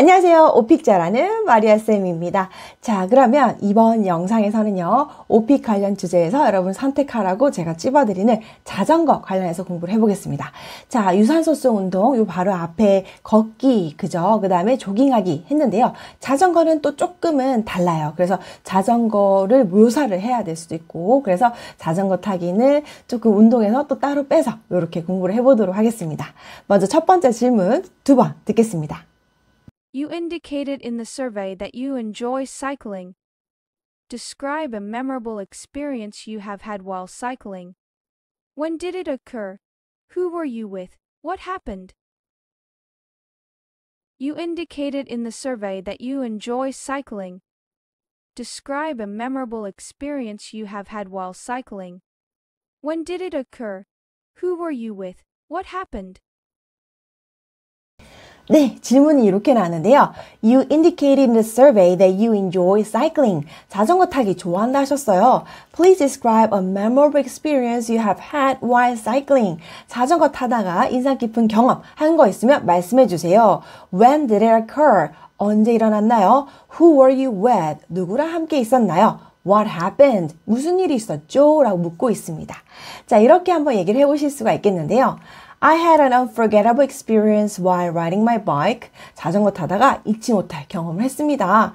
안녕하세요. 오픽 잘하는 마리아쌤입니다. 자, 그러면 이번 영상에서는요, 오픽 관련 주제에서 여러분 선택하라고 제가 찝어드리는 자전거 관련해서 공부를 해보겠습니다. 자, 유산소성 운동, 요 바로 앞에 걷기, 그죠? 그 다음에 조깅하기 했는데요. 자전거는 또 조금은 달라요. 그래서 자전거를 묘사를 해야 될 수도 있고, 그래서 자전거 타기는 조금 운동에서 또 따로 빼서 이렇게 공부를 해보도록 하겠습니다. 먼저 첫 번째 질문 두 번 듣겠습니다. You indicated in the survey that you enjoy cycling. Describe a memorable experience you have had while cycling. When did it occur? Who were you with? What happened? You indicated in the survey that you enjoy cycling. Describe a memorable experience you have had while cycling. When did it occur? Who were you with? What happened? 네, 질문이 이렇게 나왔는데요. You indicated in the survey that you enjoy cycling. 자전거 타기 좋아한다 하셨어요. Please describe a memorable experience you have had while cycling. 자전거 타다가 인상 깊은 경험 한 거 있으면 말씀해 주세요. When did it occur? 언제 일어났나요? Who were you with? 누구랑 함께 있었나요? What happened? 무슨 일이 있었죠? 라고 묻고 있습니다. 자, 이렇게 한번 얘기를 해보실 수가 있겠는데요. I had an unforgettable experience while riding my bike. 자전거 타다가 잊지 못할 경험을 했습니다.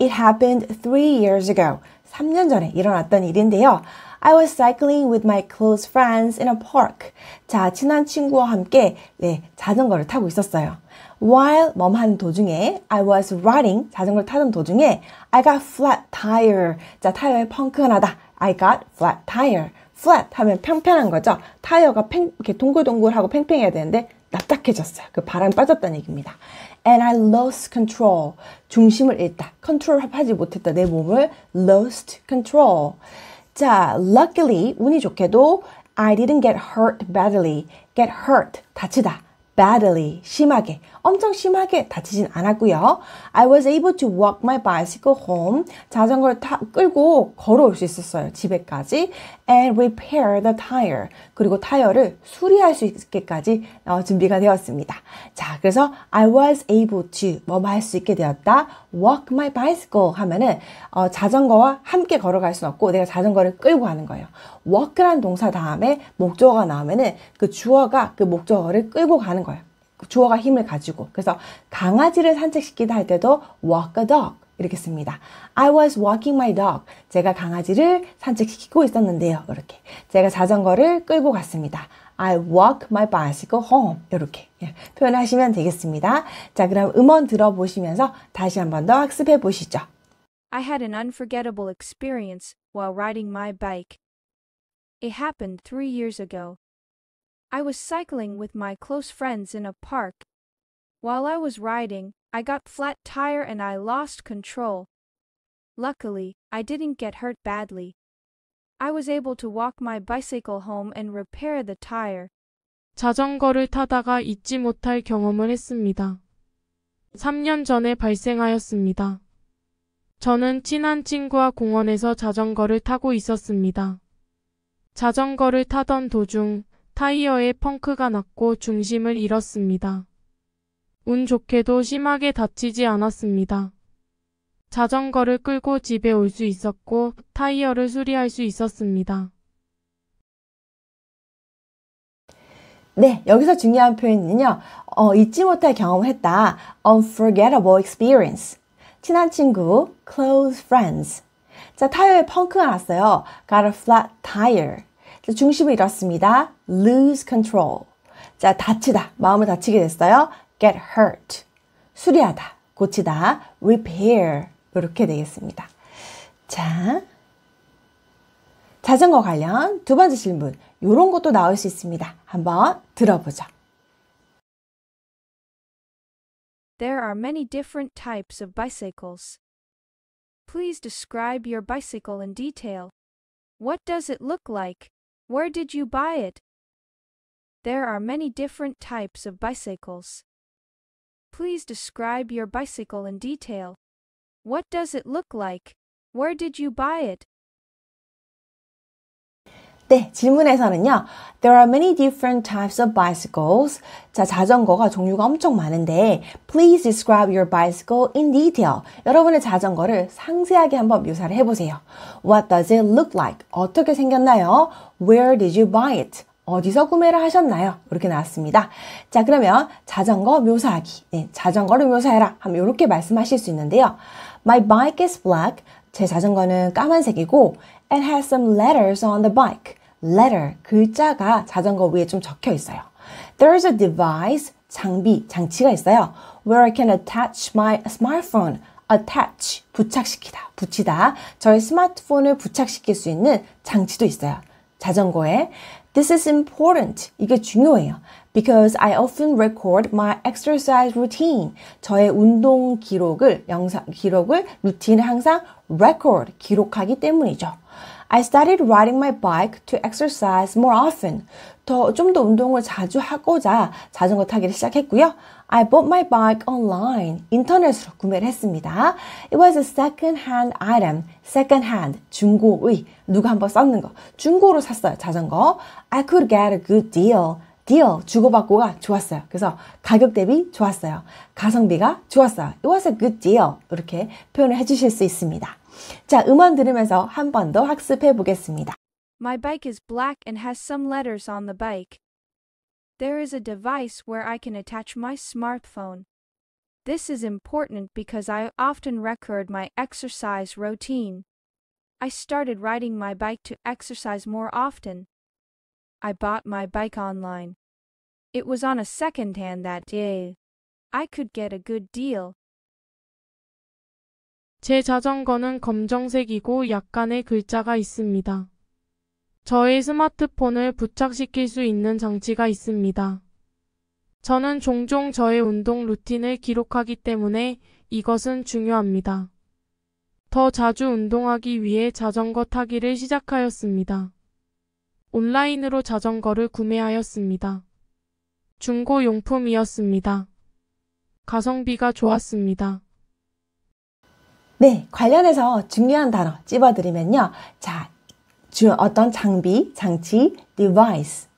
It happened three years ago. 3년 전에 일어났던 일인데요. I was cycling with my close friends in a park. 자, 친한 친구와 함께 네, 자전거를 타고 있었어요. while 멈하는 도중에 I was riding 자전거를 타던 도중에 I got flat tire 자 타이어에 펑크가 나다 I got flat tire flat 하면 평평한 거죠 타이어가 팽, 이렇게 동글동글하고 팽팽해야 되는데 납작해졌어요 그 바람 빠졌다는 얘기입니다 and I lost control 중심을 잃다 컨트롤하지 못했다 내 몸을 lost control 자 luckily 운이 좋게도 I didn't get hurt badly get hurt 다치다 badly, 심하게, 엄청 심하게 다치진 않았고요. I was able to walk my bicycle home. 자전거를 타, 끌고 걸어올 수 있었어요. 집에까지. And repair the tire. 그리고 타이어를 수리할 수 있게까지 어, 준비가 되었습니다. 자, 그래서 I was able to 뭐뭐 할수 있게 되었다. walk my bicycle 하면은 어, 자전거와 함께 걸어갈 수 없고 내가 자전거를 끌고 가는 거예요. walk란 동사 다음에 목적어가 나오면은 그 주어가 그 목적어를 끌고 가는 주어가 힘을 가지고 그래서 강아지를 산책시키다 할 때도 walk a dog 이렇게 씁니다. I was walking my dog. 제가 강아지를 산책시키고 있었는데요. 이렇게 제가 자전거를 끌고 갔습니다. I walk my bicycle home. 이렇게 표현하시면 되겠습니다. 자, 그럼 음원 들어보시면서 다시 한 번 더 학습해 보시죠. I had an unforgettable experience while riding my bike. It happened three years ago. I was cycling with my close friends in a park. While I was riding, I got flat tire and I lost control. Luckily, I didn't get hurt badly. I was able to walk my bicycle home and repair the tire. 자전거를 타다가 잊지 못할 경험을 했습니다. 3년 전에 발생하였습니다. 저는 친한 친구와 공원에서 자전거를 타고 있었습니다. 자전거를 타던 도중 타이어에 펑크가 났고 중심을 잃었습니다. 운 좋게도 심하게 다치지 않았습니다. 자전거를 끌고 집에 올 수 있었고 타이어를 수리할 수 있었습니다. 네, 여기서 중요한 표현은요. 어, 잊지 못할 경험을 했다. unforgettable experience. 친한 친구, close friends. 자, 타이어에 펑크가 났어요. got a flat tire. 중심을 잃었습니다. lose control. 자, 다치다. 마음을 다치게 됐어요. get hurt. 수리하다. 고치다. repair. 이렇게 되겠습니다. 자. 자전거 관련 두 번째 질문. 요런 것도 나올 수 있습니다. 한번 들어보죠. There are many different types of bicycles. Please describe your bicycle in detail. What does it look like? Where did you buy it? There are many different types of bicycles. Please describe your bicycle in detail. What does it look like? Where did you buy it? 네, 질문에서는요. There are many different types of bicycles. 자, 자전거가 종류가 엄청 많은데 please describe your bicycle in detail. 여러분의 자전거를 상세하게 한번 묘사를 해 보세요. What does it look like? 어떻게 생겼나요? Where did you buy it? 어디서 구매를 하셨나요? 이렇게 나왔습니다. 자, 그러면 자전거 묘사하기. 네, 자전거를 묘사해라. 하면 이렇게 말씀하실 수 있는데요. My bike is black. 제 자전거는 까만색이고, it has some letters on the bike. letter, 글자가 자전거 위에 좀 적혀 있어요. There's a device, 장비, 장치가 있어요. Where I can attach my smartphone. attach, 부착시키다, 붙이다. 저희 스마트폰을 부착시킬 수 있는 장치도 있어요. 자전거에. This is important. 이게 중요해요. Because I often record my exercise routine. 저의 운동 기록을, 영상, 기록을, 루틴을 항상 record, 기록하기 때문이죠. I started riding my bike to exercise more often. 더 좀 더 운동을 자주 하고자 자전거 타기를 시작했고요. I bought my bike online. 인터넷으로 구매를 했습니다. It was a second-hand item. second-hand 중고의 누가 한번 썼는 거 중고로 샀어요 자전거. I could get a good deal. deal 주고받고가 좋았어요. 그래서 가격 대비 좋았어요. 가성비가 좋았어요. It was a good deal 이렇게 표현을 해주실 수 있습니다. 자, 음원 들으면서 한 번 더 학습해 보겠습니다. My bike is black and has some letters on the bike. There is a device where I can attach my smartphone. This is important because I often record my exercise routine. I started riding my bike to exercise more often. I bought my bike online. It was on a second hand that day. I could get a good deal. 제 자전거는 검정색이고 약간의 글자가 있습니다. 저의 스마트폰을 부착시킬 수 있는 장치가 있습니다. 저는 종종 저의 운동 루틴을 기록하기 때문에 이것은 중요합니다. 더 자주 운동하기 위해 자전거 타기를 시작하였습니다. 온라인으로 자전거를 구매하였습니다. 중고 용품이었습니다. 가성비가 좋았습니다. 네, 관련해서 중요한 단어 찝어드리면요. 자, 주 어떤 장비, 장치, device,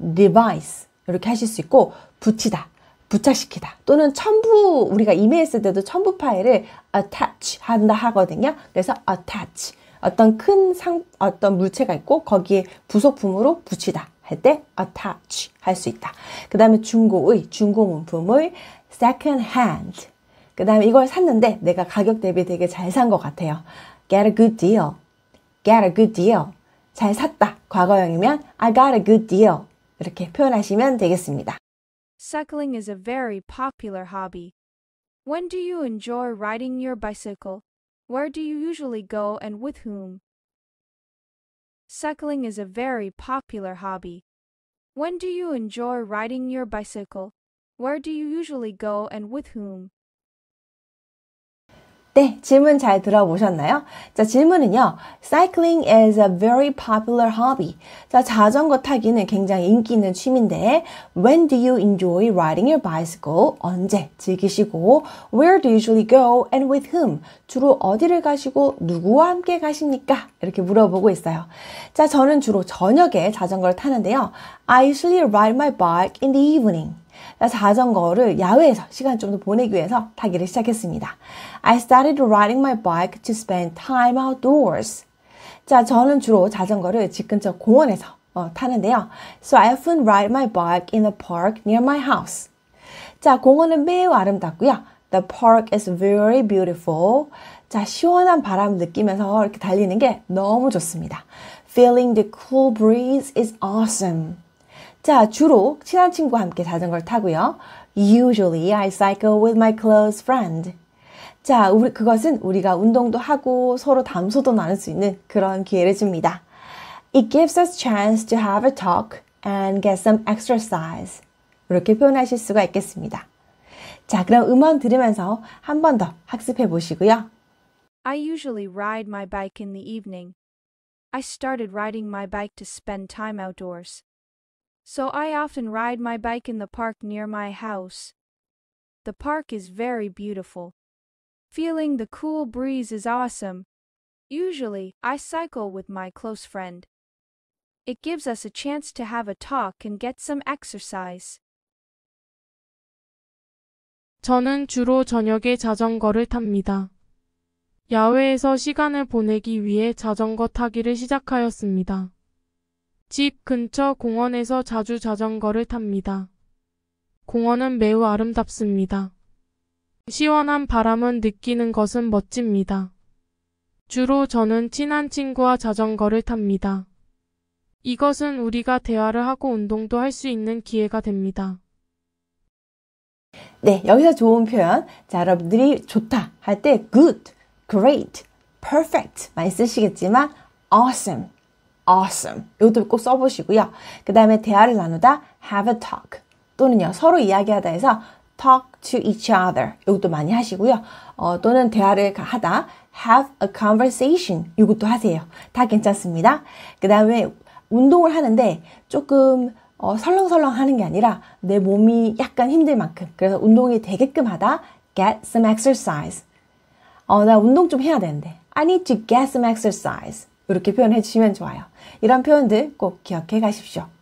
device 이렇게 하실 수 있고 붙이다, 부착시키다 또는 첨부 우리가 이메일 쓸 때도 첨부 파일을 attach 한다 하거든요. 그래서 attach 어떤 큰 상, 어떤 물체가 있고 거기에 부속품으로 붙이다 할 때 attach 할 수 있다. 그 다음에 중고의 중고 문품을 second hand 그 다음에 이걸 샀는데 내가 가격 대비 되게 잘 산 것 같아요. Get a good deal. Get a good deal. 잘 샀다. 과거형이면 I got a good deal. 이렇게 표현하시면 되겠습니다. Cycling is a very popular hobby. When do you enjoy riding your bicycle? Where do you usually go and with whom? Cycling is a very popular hobby. When do you enjoy riding your bicycle? Where do you usually go and with whom? 네, 질문 잘 들어보셨나요? 자, 질문은요. Cycling is a very popular hobby. 자, 자전거 타기는 굉장히 인기 있는 취미인데 when do you enjoy riding your bicycle? 언제 즐기시고 where do you usually go and with whom? 주로 어디를 가시고 누구와 함께 가십니까? 이렇게 물어보고 있어요. 자, 저는 주로 저녁에 자전거를 타는데요. I usually ride my bike in the evening. 자전거를 야외에서 시간 좀 더 보내기 위해서 타기를 시작했습니다. I started riding my bike to spend time outdoors. 자, 저는 주로 자전거를 집 근처 공원에서 어, 타는데요. So I often ride my bike in the park near my house. 자, 공원은 매우 아름답고요. The park is very beautiful. 자, 시원한 바람 느끼면서 이렇게 달리는 게 너무 좋습니다. Feeling the cool breeze is awesome. 자, 주로 친한 친구와 함께 자전거를 타고요. Usually I cycle with my close friend. 자, 우리, 그것은 우리가 운동도 하고 서로 담소도 나눌 수 있는 그런 기회를 줍니다. It gives us chance to have a talk and get some exercise. 이렇게 표현하실 수가 있겠습니다. 자, 그럼 음원 들으면서 한 번 더 학습해 보시고요. I usually ride my bike in the evening. I started riding my bike to spend time outdoors. so I often ride my bike in the park near my house. The park is very beautiful. Feeling the cool breeze is awesome. Usually, I cycle with my close friend. It gives us a chance to have a talk and get some exercise. 저는 주로 저녁에 자전거를 탑니다. 야외에서 시간을 보내기 위해 자전거 타기를 시작하였습니다. 집 근처 공원에서 자주 자전거를 탑니다. 공원은 매우 아름답습니다. 시원한 바람은 느끼는 것은 멋집니다. 주로 저는 친한 친구와 자전거를 탑니다. 이것은 우리가 대화를 하고 운동도 할 수 있는 기회가 됩니다. 네, 여기서 좋은 표현. 자, 여러분들이 좋다 할 때 good, great, perfect 많이 쓰시겠지만 awesome awesome. 이것도 꼭 써보시고요. 그 다음에 대화를 나누다 have a talk 또는요 서로 이야기하다 해서 talk to each other 이것도 많이 하시고요. 어, 또는 대화를 하다 have a conversation 이것도 하세요. 다 괜찮습니다. 그 다음에 운동을 하는데 조금 어, 설렁설렁 하는 게 아니라 내 몸이 약간 힘들 만큼 그래서 운동이 되게끔 하다 get some exercise 어, 나 운동 좀 해야 되는데 I need to get some exercise 이렇게 표현해 주시면 좋아요. 이런 표현들 꼭 기억해 가십시오.